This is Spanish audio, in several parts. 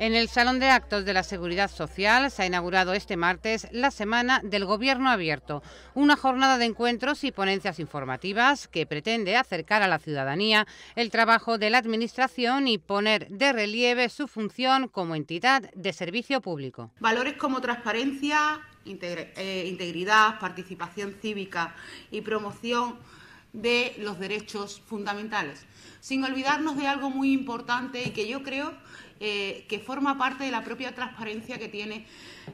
En el Salón de Actos de la Seguridad Social se ha inaugurado este martes la Semana del Gobierno Abierto, una jornada de encuentros y ponencias informativas que pretende acercar a la ciudadanía el trabajo de la Administración y poner de relieve su función como entidad de servicio público. Valores como transparencia, eh, integridad, participación cívica y promoción de los derechos fundamentales, sin olvidarnos de algo muy importante y que yo creo eh, que forma parte de la propia transparencia que tiene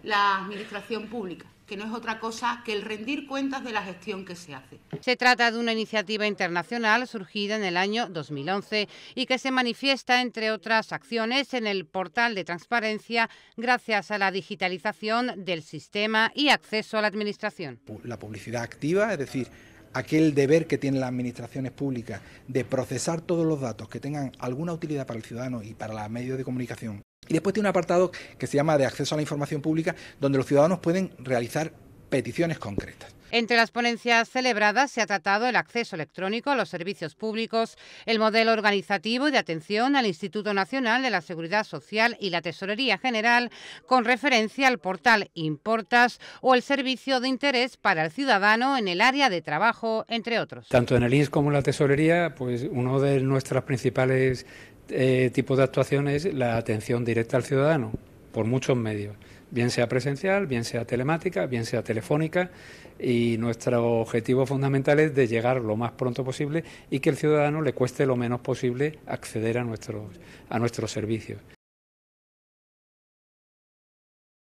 la Administración Pública que no es otra cosa que el rendir cuentas de la gestión que se hace. Se trata de una iniciativa internacional surgida en el año 2011 y que se manifiesta, entre otras acciones, en el portal de transparencia gracias a la digitalización del sistema y acceso a la Administración. La publicidad activa, es decir, aquel deber que tienen las administraciones públicas de procesar todos los datos que tengan alguna utilidad para el ciudadano y para los medios de comunicación. Y después tiene un apartado que se llama de acceso a la información pública, donde los ciudadanos pueden realizar peticiones concretas. Entre las ponencias celebradas se ha tratado el acceso electrónico a los servicios públicos, el modelo organizativo y de atención al Instituto Nacional de la Seguridad Social y la Tesorería General, con referencia al portal Importas o el servicio de interés para el ciudadano en el área de trabajo, entre otros. Tanto en el INS como en la Tesorería, pues uno de nuestros principales eh, tipos de actuaciones es la atención directa al ciudadano por muchos medios, bien sea presencial, bien sea telemática, bien sea telefónica, y nuestro objetivo fundamental es de llegar lo más pronto posible y que el ciudadano le cueste lo menos posible acceder a a nuestros servicios.